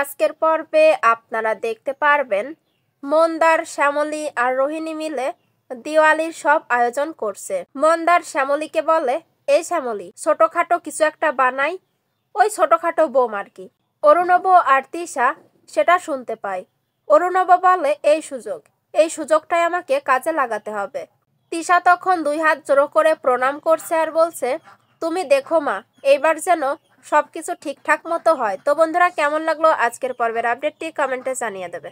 আজকের পর্বে আপনারা দেখতে পারবেন মন্দার শ্যামলী আর রোহিণী মিলে দিওয়ালির সব আয়োজন করছে মন্দার শ্যামলীকে বলে এই শ্যামলী ছোটোখাটো কিছু একটা বানাই ওই ছোটোখাটো বোম আর কি অরুণব আর তিশা সেটা শুনতে পায় অরুণব বলে এই সুযোগ এই সুযোগটাই আমাকে কাজে লাগাতে হবে তিশা তখন দুই হাত জোড়ো করে প্রণাম করছে আর বলছে তুমি দেখো মা এইবার যেন সব কিছু ঠিকঠাক মতো হয় তো বন্ধুরা কেমন লাগলো আজকের পর্বের আপডেটটি কমেন্টে জানিয়ে দেবে